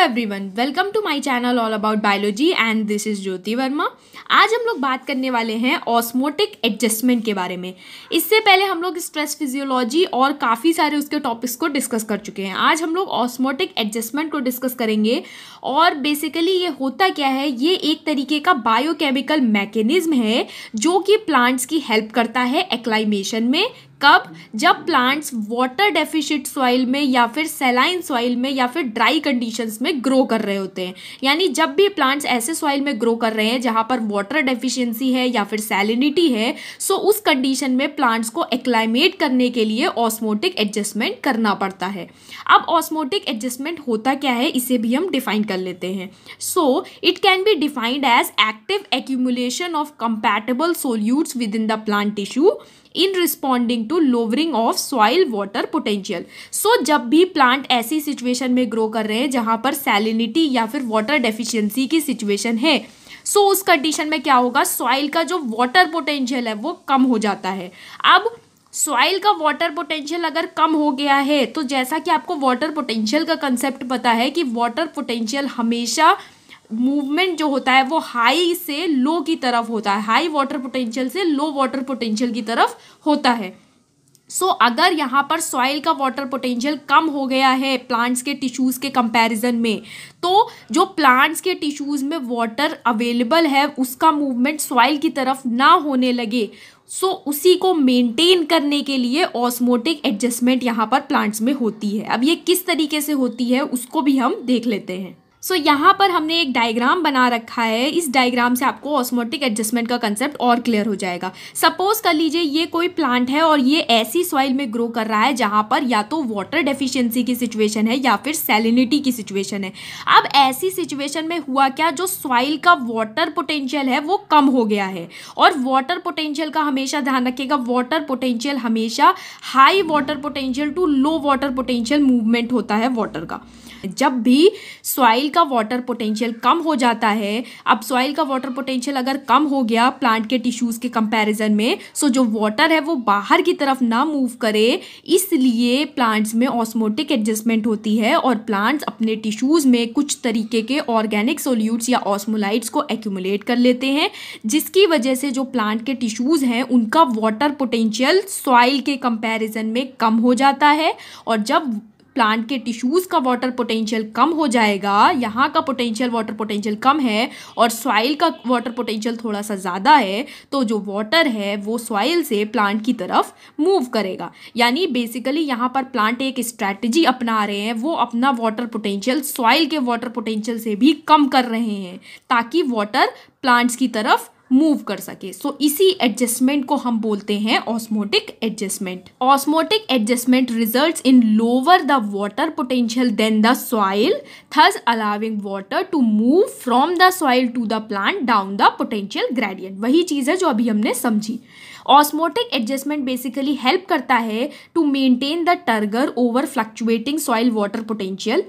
everyone welcome to my channel all about biology and this is Jyoti Verma आज हम लोग बात करने वाले हैं ऑस्मोटिक एडजस्टमेंट के बारे में इससे पहले हम लोग स्ट्रेस फिजियोलॉजी और काफ़ी सारे उसके टॉपिक्स को डिस्कस कर चुके हैं आज हम लोग ऑस्मोटिक एडजस्टमेंट को डिस्कस करेंगे और बेसिकली ये होता क्या है ये एक तरीके का बायोकेमिकल मैकेनिज्म है जो कि प्लांट्स की हेल्प करता है एक्लाइमेशन में कब जब प्लांट्स वाटर डेफिशिट सॉइल में या फिर सेलाइन सॉइल में या फिर ड्राई कंडीशंस में ग्रो कर रहे होते हैं यानी जब भी प्लांट्स ऐसे सॉइल में ग्रो कर रहे हैं जहाँ पर वाटर डेफिशिएंसी है या फिर सैलिनिटी है सो उस कंडीशन में प्लांट्स को एक्लाइमेट करने के लिए ऑस्मोटिक एडजस्टमेंट करना पड़ता है अब ऑस्मोटिक एडजस्टमेंट होता क्या है इसे भी हम डिफाइन कर लेते हैं so it can be defined as active accumulation of compatible solutes within the plant tissue in responding to lowering of soil water potential so जब भी प्लांट ऐसी सिचुएशन में ग्रो कर रहे हैं जहाँ पर सैलिनिटी या फिर वाटर डेफिशिएंसी की सिचुएशन है सो so, उस कंडीशन में क्या होगा सॉइल का जो वाटर पोटेंशियल है वो कम हो जाता है अब सॉइल का वाटर पोटेंशियल अगर कम हो गया है तो जैसा कि आपको वाटर पोटेंशियल का कंसेप्ट पता है कि वाटर पोटेंशियल हमेशा मूवमेंट जो होता है वो हाई से लो की तरफ होता है हाई वाटर पोटेंशियल से लो वाटर पोटेंशियल की तरफ होता है सो so, अगर यहाँ पर सॉइल का वाटर पोटेंशियल कम हो गया है प्लांट्स के टिश्यूज़ के कंपैरिजन में तो जो प्लांट्स के टिश्यूज़ में वाटर अवेलेबल है उसका मूवमेंट सॉइल की तरफ ना होने लगे सो so, उसी को मेंटेन करने के लिए ऑस्मोटिक एडजस्टमेंट यहाँ पर प्लांट्स में होती है अब ये किस तरीके से होती है उसको भी हम देख लेते हैं सो so, यहाँ पर हमने एक डायग्राम बना रखा है इस डायग्राम से आपको ऑस्मोटिक एडजस्टमेंट का कंसेप्ट और क्लियर हो जाएगा सपोज कर लीजिए ये कोई प्लांट है और ये ऐसी सॉइल में ग्रो कर रहा है जहाँ पर या तो वाटर डेफिशिएंसी की सिचुएशन है या फिर सेलिनिटी की सिचुएशन है अब ऐसी सिचुएशन में हुआ क्या जो सॉइल का वाटर पोटेंशियल है वो कम हो गया है और वाटर पोटेंशियल का हमेशा ध्यान रखिएगा वाटर पोटेंशियल हमेशा high water potential to low water potential movement होता है वाटर का जब भी सॉइल का वाटर पोटेंशियल कम हो जाता है अब सॉइल का वाटर पोटेंशियल अगर कम हो गया प्लांट के टिश्यूज़ के कंपैरिजन में सो जो वाटर है वो बाहर की तरफ ना मूव करे इसलिए प्लांट्स में ऑस्मोटिक एडजस्टमेंट होती है और प्लांट्स अपने टिश्यूज़ में कुछ तरीके के ऑर्गेनिक सोल्यूट्स या ऑस्मोलाइट्स को एक्यूमुलेट कर लेते हैं जिसकी वजह से जो प्लांट के टिश्यूज़ हैं उनका वाटर पोटेंशियल सॉइल के कंपेरिजन में कम हो जाता है और जब प्लांट के टिश्यूज़ का वाटर पोटेंशियल कम हो जाएगा यहाँ का पोटेंशियल वाटर पोटेंशियल कम है और सॉइल का वाटर पोटेंशियल थोड़ा सा ज़्यादा है तो जो वाटर है वो सॉइल से प्लांट की तरफ मूव करेगा यानी बेसिकली यहाँ पर प्लांट एक स्ट्रैटेजी अपना रहे हैं वो अपना वाटर पोटेंशियल सॉइल के वाटर पोटेंशियल से भी कम कर रहे हैं ताकि वाटर प्लांट्स की तरफ मूव कर सके सो so, इसी एडजस्टमेंट को हम बोलते हैं osmotic adjustment osmotic adjustment result in lower the water potential then the soil thus allowing water to move from the soil to the plant down the potential gradient वही चीज़ है जो अभी हमने समझी ऑस्मोटिक एडजस्टमेंट बेसिकली हेल्प करता है to maintain the turgor over fluctuating soil water potential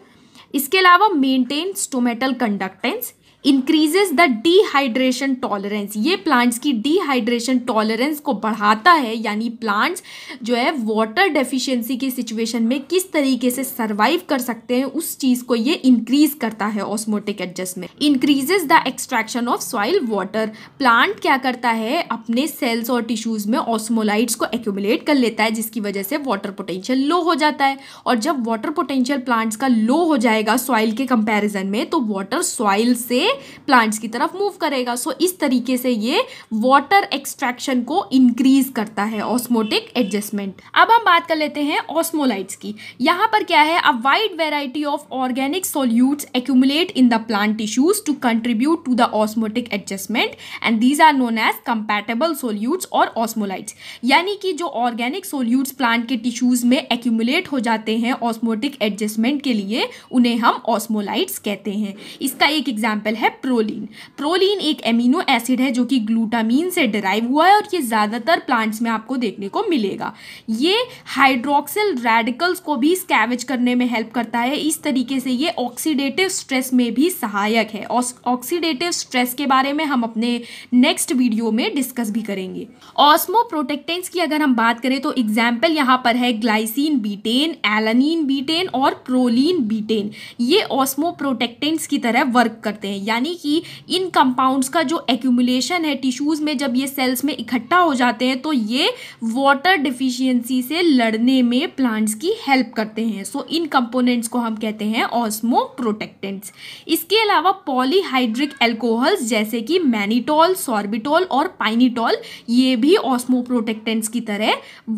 इसके अलावा maintain stomatal conductance increases the dehydration tolerance ये प्लांट्स की डिहाइड्रेशन टॉलरेंस को बढ़ाता है यानी प्लांट्स जो है वाटर डेफिशिएंसी की सिचुएशन में किस तरीके से सर्वाइव कर सकते हैं उस चीज़ को ये इंक्रीज करता है osmotic adjustment increases the extraction of soil water plant क्या करता है अपने सेल्स और टिश्यूज में ऑस्मोलाइट्स को एक्यूमुलेट कर लेता है जिसकी वजह से वाटर पोटेंशियल लो हो जाता है और जब वाटर पोटेंशियल प्लांट्स का लो हो जाएगा सॉइल के कंपेरिजन में तो वाटर सॉइल से प्लांट्स की तरफ मूव करेगा सो इस तरीके से ये वाटर एक्सट्रैक्शन को इंक्रीज करता है ऑस्मोटिक एडजस्टमेंट अब हम बात कर लेते हैं ऑस्मोलाइट्स की यहाँ पर क्या है a wide variety of organic solutes accumulate in the plant tissues to contribute to the osmotic adjustment and these are known as compatible solutes और ऑस्मोलाइट्स यानी कि जो ऑर्गेनिक सोल्यूट्स प्लांट के टिश्यूज में एक्यूमुलेट हो जाते हैं ऑस्मोटिक एडजस्टमेंट के लिए उन्हें हम ऑस्मोलाइट्स कहते हैं इसका एक एग्जाम्पल है प्रोलीन प्रोलीन एक एमिनो एसिड है जो कि ग्लूटामीन से डिराइव हुआ है और ये ज़्यादातर प्लांट्स में आपको देखने को मिलेगा ये हाइड्रोक्सिल रेडिकल्स को भी स्कैवेज करने में हेल्प करता है इस तरीके से ये ऑक्सीडेटिव स्ट्रेस में भी सहायक है ऑक्सीडेटिव स्ट्रेस के बारे में हम अपने नेक्स्ट वीडियो में डिस्कस भी करेंगे ऑस्मो प्रोटेक्टेंट्स की अगर हम बात करें तो एग्जाम्पल यहाँ पर है ग्लाइसिन बीटेन एलानीन बीटेन और प्रोलीन बीटेन ये ऑस्मो प्रोटेक्टेंट्स की तरह वर्क करते हैं यानी कि इन कंपाउंड्स का जो एक्यूमुलेशन है टिश्यूज़ में जब ये सेल्स में इकट्ठा हो जाते हैं तो ये वाटर डिफिशियंसी से लड़ने में प्लांट्स की हेल्प करते हैं सो so, इन कंपोनेंट्स को हम कहते हैं ऑस्मो प्रोटेक्टेंट्स इसके अलावा पॉलीहाइड्रिक एल्कोहल्स जैसे कि मैनीटॉल सॉर्बिटॉल और पाइनीटॉल ये भी ऑस्मो प्रोटेक्टेंट्स की तरह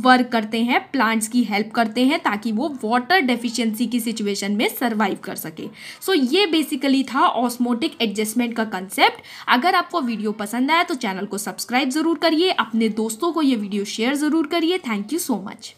वर्क करते हैं प्लांट्स की हेल्प करते हैं ताकि वो वाटर डिफिशियंसी की सिचुएशन में सर्वाइव कर सके सो so, ये बेसिकली था ऑस्मोटिक एडजस्टमेंट का कंसेप्ट अगर आपको वीडियो पसंद आया तो चैनल को सब्सक्राइब ज़रूर करिए अपने दोस्तों को ये वीडियो शेयर ज़रूर करिए थैंक यू सो मच